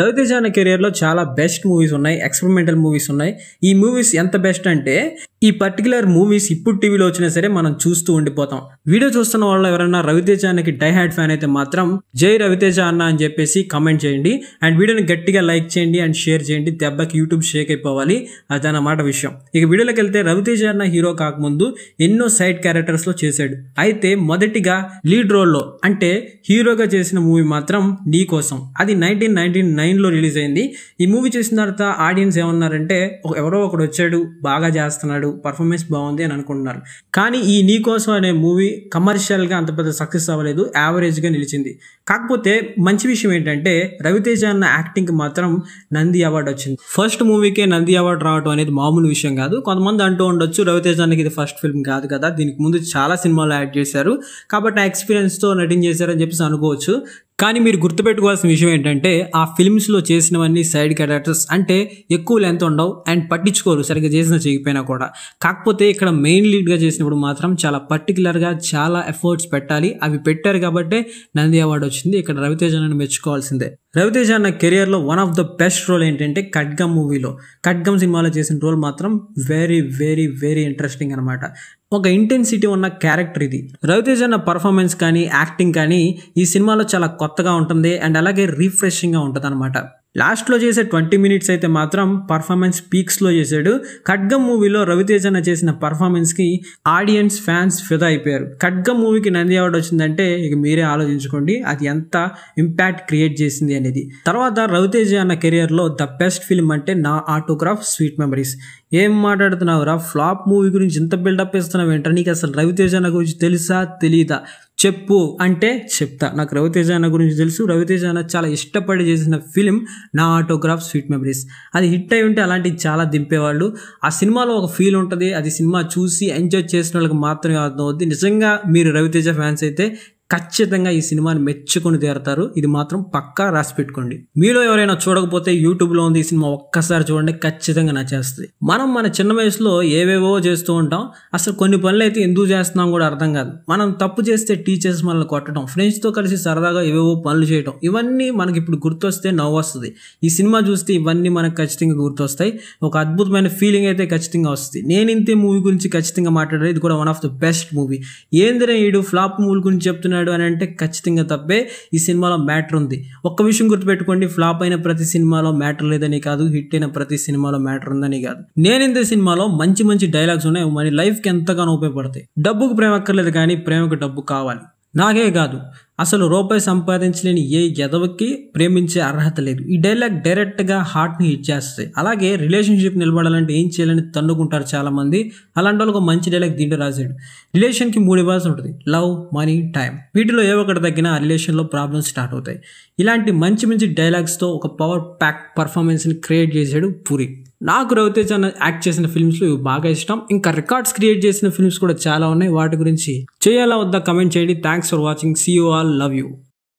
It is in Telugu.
రవితేజ అనే కెరియర్లో చాలా బెస్ట్ మూవీస్ ఉన్నాయి ఎక్స్పెరిమెంటల్ మూవీస్ ఉన్నాయి ఈ మూవీస్ ఎంత బెస్ట్ అంటే ఈ పర్టికులర్ మూవీస్ ఇప్పుడు టీవీలో వచ్చినా సరే మనం చూస్తూ ఉండిపోతాం వీడియో చూస్తున్న వాళ్ళు ఎవరైనా రవితేజ అన్నకి హ్యాడ్ ఫ్యాన్ అయితే మాత్రం జై రవితేజ అన్న అని చెప్పేసి కమెంట్ చేయండి అండ్ వీడియోని గట్టిగా లైక్ చేయండి అండ్ షేర్ చేయండి దెబ్బకి యూట్యూబ్ షేక్ అయిపోవాలి అది అన్నమాట విషయం ఇక వీడియోలోకి వెళ్తే రవితేజ అన్న హీరో కాకముందు ఎన్నో సైడ్ క్యారెక్టర్స్లో చేశాడు అయితే మొదటిగా లీడ్ రోల్లో అంటే హీరోగా చేసిన మూవీ మాత్రం నీ కోసం అది నైన్టీన్ నైన్టీన్ నైన్లో రిలీజ్ అయింది ఈ మూవీ చూసిన తర్వాత ఆడియన్స్ ఏమన్నారంటే ఎవరో ఒకడు వచ్చాడు బాగా చేస్తున్నాడు పర్ఫార్మెన్స్ బాగుంది అని అనుకుంటున్నారు కానీ ఈ నీకోసం అనే మూవీ కమర్షియల్గా అంత పెద్ద సక్సెస్ అవ్వలేదు యావరేజ్గా నిలిచింది కాకపోతే మంచి విషయం ఏంటంటే రవితేజ అన్న యాక్టింగ్కి మాత్రం నంది అవార్డు వచ్చింది ఫస్ట్ మూవీకే నంది అవార్డు రావడం అనేది మామూలు విషయం కాదు కొంతమంది అంటూ ఉండొచ్చు అన్నకి ఇది ఫస్ట్ ఫిల్మ్ కాదు కదా దీనికి ముందు చాలా సినిమాలు యాడ్ చేశారు కాబట్టి ఆ ఎక్స్పీరియన్స్తో నటించేశారని చెప్పేసి అనుకోవచ్చు కానీ మీరు గుర్తుపెట్టుకోవాల్సిన విషయం ఏంటంటే ఆ ఫిల్మ్స్లో చేసినవన్నీ సైడ్ క్యారెక్టర్స్ అంటే ఎక్కువ లెంత్ ఉండవు అండ్ పట్టించుకోరు సరిగ్గా చేసిన చేయకపోయినా కూడా కాకపోతే ఇక్కడ మెయిన్ లీడ్గా చేసినప్పుడు మాత్రం చాలా పర్టికులర్గా చాలా ఎఫర్ట్స్ పెట్టాలి అవి పెట్టారు కాబట్టే నంది అవార్డు వచ్చింది ఇక్కడ రవితేజనని మెచ్చుకోవాల్సిందే రవితేజ అన్న కెరియర్లో one of the best role ఏంటంటే ఖడ్గమ్ మూవీలో ఖడ్గమ్ సినిమాలో చేసిన రోల్ మాత్రం వెరీ వెరీ వెరీ ఇంట్రెస్టింగ్ అనమాట ఒక ఇంటెన్సిటీ ఉన్న క్యారెక్టర్ ఇది రవితేజ అన్న పర్ఫార్మెన్స్ కానీ యాక్టింగ్ కానీ ఈ సినిమాలో చాలా కొత్తగా ఉంటుంది అండ్ అలాగే రిఫ్రెషింగ్గా ఉంటుంది అనమాట లాస్ట్లో చేసే ట్వంటీ మినిట్స్ అయితే మాత్రం పర్ఫార్మెన్స్ పీక్స్లో చేశాడు ఖడ్గం మూవీలో రవితేజన చేసిన పర్ఫార్మెన్స్కి ఆడియన్స్ ఫ్యాన్స్ ఫిదా అయిపోయారు ఖడ్గం మూవీకి నంది అవార్డు వచ్చిందంటే ఇక మీరే ఆలోచించుకోండి అది ఎంత ఇంపాక్ట్ క్రియేట్ చేసింది అనేది తర్వాత రవితేజ అన్న కెరియర్లో ద బెస్ట్ ఫిల్మ్ అంటే నా ఆటోగ్రాఫ్ స్వీట్ మెమరీస్ ఏం మాట్లాడుతున్నావురా ఫ్లాప్ మూవీ గురించి ఇంత బిల్డప్ ఇస్తున్నావు ఏంటంటే నీకు అసలు రవితేజన గురించి తెలుసా తెలియదా చెప్పు అంటే చెప్తా నాకు రవితేజ అన్న గురించి తెలుసు రవితేజ అన్న చాలా ఇష్టపడి చేసిన film Naa autograph sweet memories అది హిట్ అయి ఉంటే అలాంటివి చాలా దింపేవాళ్ళు ఆ సినిమాలో ఒక ఫీల్ ఉంటుంది అది సినిమా చూసి ఎంజాయ్ చేసిన వాళ్ళకి మాత్రమే అర్థమవుద్ది నిజంగా మీరు రవితేజ ఫ్యాన్స్ అయితే ఖచ్చితంగా ఈ సినిమాని మెచ్చుకొని తీరతారు ఇది మాత్రం పక్కా రాసి పెట్టుకోండి మీలో ఎవరైనా చూడకపోతే యూట్యూబ్లో ఉంది ఈ సినిమా ఒక్కసారి చూడండి ఖచ్చితంగా నచ్చేస్తుంది మనం మన చిన్న వయసులో ఏవేవో చేస్తూ ఉంటాం అసలు కొన్ని పనులు అయితే ఎందుకు చేస్తున్నాం కూడా అర్థం కాదు మనం తప్పు చేస్తే టీచర్స్ మనల్ని కొట్టడం ఫ్రెండ్స్తో కలిసి సరదాగా ఏవేవో పనులు చేయడం ఇవన్నీ మనకి ఇప్పుడు గుర్తొస్తే నవ్వు వస్తుంది ఈ సినిమా చూస్తే ఇవన్నీ మనకు ఖచ్చితంగా గుర్తొస్తాయి ఒక అద్భుతమైన ఫీలింగ్ అయితే ఖచ్చితంగా వస్తుంది నేను ఇంతే మూవీ గురించి ఖచ్చితంగా మాట్లాడారు ఇది కూడా one of the best movie ఏందిరే ఈడు ఫ్లాప్ మూవీ గురించి చెప్తున్నా చేస్తున్నాడు అని అంటే ఖచ్చితంగా తప్పే ఈ సినిమాలో మ్యాటర్ ఉంది ఒక్క విషయం గుర్తుపెట్టుకోండి ఫ్లాప్ అయిన ప్రతి సినిమాలో మ్యాటర్ లేదని కాదు హిట్ అయిన ప్రతి సినిమాలో మ్యాటర్ ఉందని కాదు నేను ఇంత సినిమాలో మంచి మంచి డైలాగ్స్ ఉన్నాయి మరి లైఫ్కి ఎంతగానో ఉపయోగపడతాయి డబ్బుకు ప్రేమ అక్కర్లేదు కానీ ప్రేమకు డబ్బు కావాలి నాకే కాదు అసలు రూపాయి సంపాదించలేని ఏ ఎదవకి ప్రేమించే అర్హత లేదు ఈ డైలాగ్ డైరెక్ట్గా హార్ట్ని హిట్ చేస్తాయి అలాగే రిలేషన్షిప్ నిలబడాలంటే ఏం చేయాలని తన్నుకుంటారు చాలామంది అలాంటి వాళ్ళకి మంచి డైలాగ్ దీంట్లో రాశాడు రిలేషన్కి మూడు ఇవ్వాల్సి ఉంటుంది లవ్ మనీ టైం వీటిలో ఏ ఒకటి తగ్గినా ఆ రిలేషన్లో ప్రాబ్లమ్స్ స్టార్ట్ అవుతాయి ఇలాంటి మంచి మంచి డైలాగ్స్తో ఒక పవర్ ప్యాక్ పర్ఫార్మెన్స్ని క్రియేట్ చేశాడు పూరి నాకు రవితేజ్ అన్న యాక్ట్ చేసిన ఫిల్మ్స్ బాగా ఇష్టం ఇంకా రికార్డ్స్ క్రియేట్ చేసిన ఫిల్మ్స్ కూడా చాలా ఉన్నాయి వాటి గురించి చేయాలా వద్దా కమెంట్ చేయండి thanks for watching see you all love you